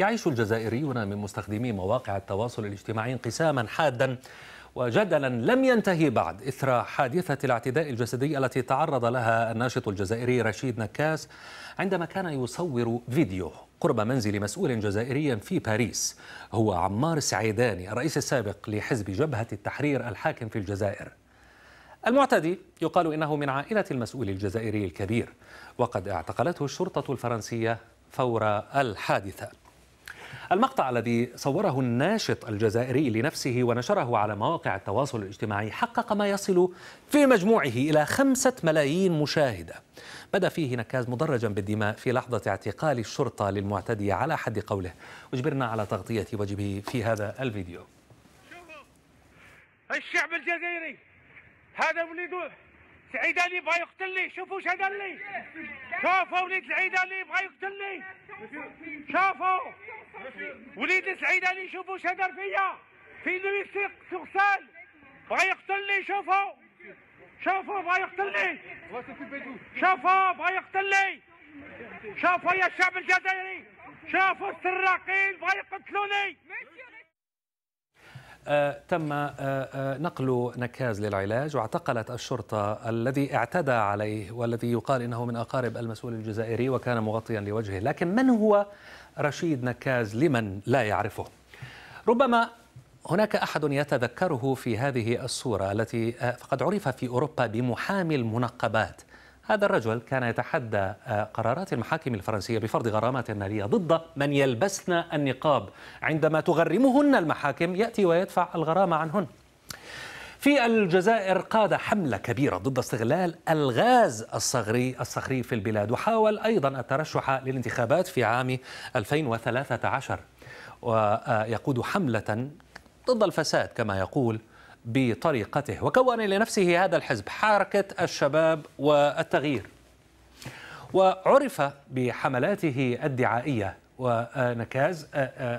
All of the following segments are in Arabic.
يعيش الجزائريون من مستخدمي مواقع التواصل الاجتماعي انقساما حادا وجدلا لم ينتهي بعد إثر حادثة الاعتداء الجسدي التي تعرض لها الناشط الجزائري رشيد نكاس عندما كان يصور فيديو قرب منزل مسؤول جزائري في باريس هو عمار سعيداني الرئيس السابق لحزب جبهة التحرير الحاكم في الجزائر المعتدي يقال إنه من عائلة المسؤول الجزائري الكبير وقد اعتقلته الشرطة الفرنسية فور الحادثة المقطع الذي صوره الناشط الجزائري لنفسه ونشره على مواقع التواصل الاجتماعي حقق ما يصل في مجموعه إلى خمسة ملايين مشاهدة بدا فيه نكاز مدرجا بالدماء في لحظة اعتقال الشرطة للمعتدي على حد قوله أجبرنا على تغطية وجهه في هذا الفيديو الشعب الجزائري هذا وليده العيداني بغى يقتلني شوفوا شنو قال لي شوفوا وليد العيداني بغى يقتلني شوفوا وليد العيداني شوفوا شنو دار فيا في لويس سغسال بغى يقتلني شوفوا شوفوا بغى يقتلني شوفوا بغى يقتلني شوفوا يا الشعب الجزائري شوفوا السراقين بغى يقتلوني آه، تم آه، آه، نقل نكاز للعلاج واعتقلت الشرطة الذي اعتدى عليه والذي يقال إنه من أقارب المسؤول الجزائري وكان مغطيا لوجهه لكن من هو رشيد نكاز لمن لا يعرفه ربما هناك أحد يتذكره في هذه الصورة التي فقد عرف في أوروبا بمحامي المنقبات هذا الرجل كان يتحدى آه، قرارات المحاكم الفرنسية بفرض غرامات مالية ضد من يلبسن النقاب عندما تغرمهن المحاكم يأتي ويدفع الغرامة عنهن في الجزائر قاد حملة كبيرة ضد استغلال الغاز الصخري الصخري في البلاد وحاول أيضا الترشح للانتخابات في عام 2013 ويقود حملة ضد الفساد كما يقول بطريقته وكون لنفسه هذا الحزب حركة الشباب والتغيير وعرف بحملاته الدعائية ونكاز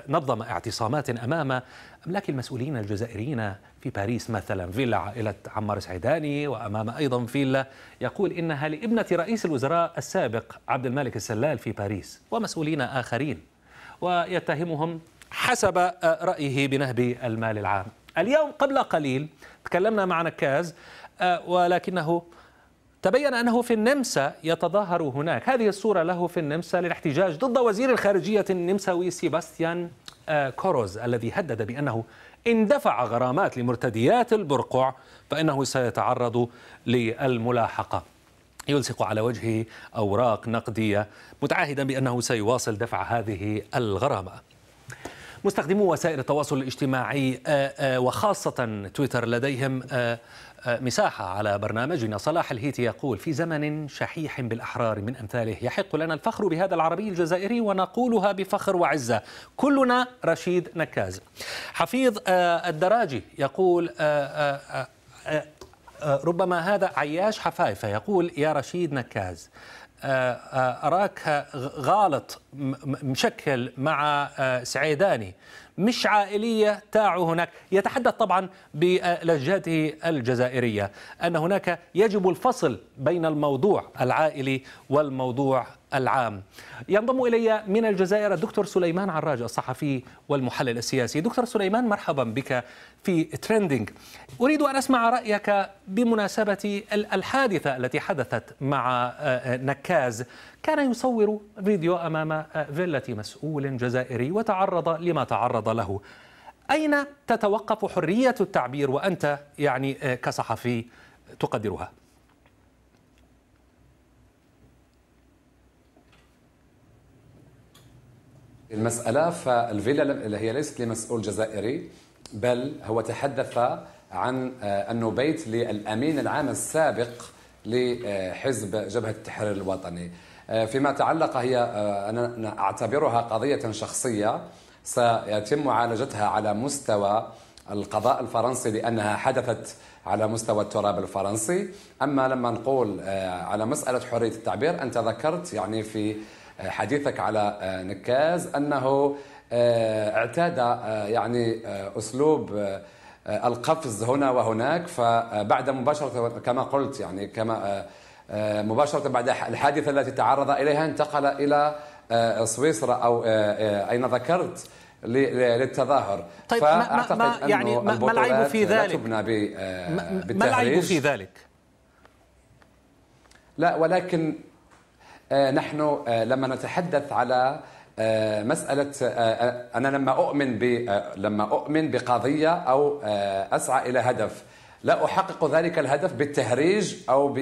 نظم اعتصامات أمام أملاك المسؤولين الجزائريين في باريس مثلا فيلا عائلة عمار سعيداني وأمام أيضا فيلا يقول إنها لابنة رئيس الوزراء السابق عبد الملك السلال في باريس ومسؤولين آخرين ويتهمهم حسب رأيه بنهب المال العام اليوم قبل قليل تكلمنا مع نكاز آه، ولكنه تبين أنه في النمسا يتظاهر هناك هذه الصورة له في النمسا للاحتجاج ضد وزير الخارجية النمساوي سيباستيان آه، كوروز الذي هدد بأنه إن دفع غرامات لمرتديات البرقع فإنه سيتعرض للملاحقة يلصق على وجهه أوراق نقدية متعهدا بأنه سيواصل دفع هذه الغرامة مستخدمو وسائل التواصل الاجتماعي آه، آه، وخاصة تويتر لديهم آه، مساحة على برنامجنا صلاح الهيتي يقول في زمن شحيح بالأحرار من أمثاله يحق لنا الفخر بهذا العربي الجزائري ونقولها بفخر وعزة كلنا رشيد نكاز حفيظ الدراجي يقول ربما هذا عياش حفايفة يقول يا رشيد نكاز آه، آه، أراك غالط مشكل مع آه، سعيداني مش عائلية تاعه هناك يتحدث طبعا بلجاته الجزائرية أن هناك يجب الفصل بين الموضوع العائلي والموضوع العام ينضم إلي من الجزائر الدكتور سليمان عراج الصحفي والمحلل السياسي دكتور سليمان مرحبا بك في تريندينج أريد أن أسمع رأيك بمناسبة الحادثة التي حدثت مع آه، نكاز كان يصور فيديو أمام آه، فيلة مسؤول جزائري وتعرض لما تعرض تعرض له أين تتوقف حرية التعبير وأنت يعني آه، كصحفي تقدرها المسألة فالفيلا هي ليست لمسؤول جزائري بل هو تحدث عن آه، أنه بيت للأمين العام السابق لحزب جبهة التحرير الوطني آه، فيما تعلق هي أنا أعتبرها قضية شخصية سيتم معالجتها على مستوى القضاء الفرنسي لأنها حدثت على مستوى التراب الفرنسي أما لما نقول آه، على مسألة حرية التعبير أنت ذكرت يعني في آه، حديثك على آه، نكاز أنه اعتاد يعني أسلوب القفز هنا وهناك فبعد مباشرة كما قلت يعني كما مباشرة بعد الحادثة التي تعرض إليها انتقل إلى آه، آه، سويسرا او آه، اين ذكرت للتظاهر طيب فاعتقد ما, يعني ما يعني ما, ما العيب في ذلك؟ لا تبنى ما العيب في ذلك؟ لا ولكن نحن لما نتحدث على مسألة أنا لما أؤمن لما أؤمن بقضية أو أسعى إلى هدف لا أحقق ذلك الهدف بالتهريج أو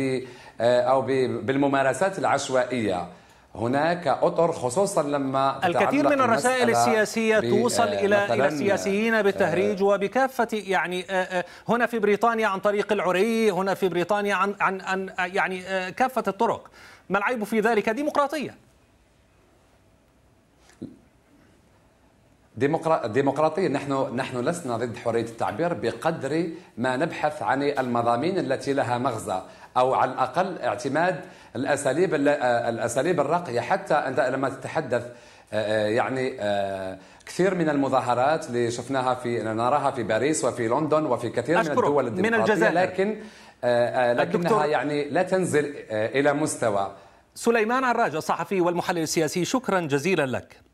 أو بالممارسات العشوائية هناك اطر خصوصا لما الكثير من الرسائل السياسيه توصل آه، الى السياسيين آه. بالتهريج وبكافه يعني آه، هنا في بريطانيا عن طريق العري هنا في بريطانيا عن عن, عن يعني كافه الطرق ما العيب في ذلك ديمقراطيه ديمقراطيا نحن نحن لسنا ضد حريه التعبير بقدر ما نبحث عن المضامين التي لها مغزى او على الاقل اعتماد الاساليب الاساليب الراقيه حتى انت لما تتحدث آه، آه، يعني آه، كثير من المظاهرات اللي شفناها في نراها في باريس وفي لندن وفي كثير من الدول الديمقراطيه من لكن لكنها يعني لا تنزل الى مستوى سليمان عراج الصحفي والمحلل السياسي شكرا جزيلا لك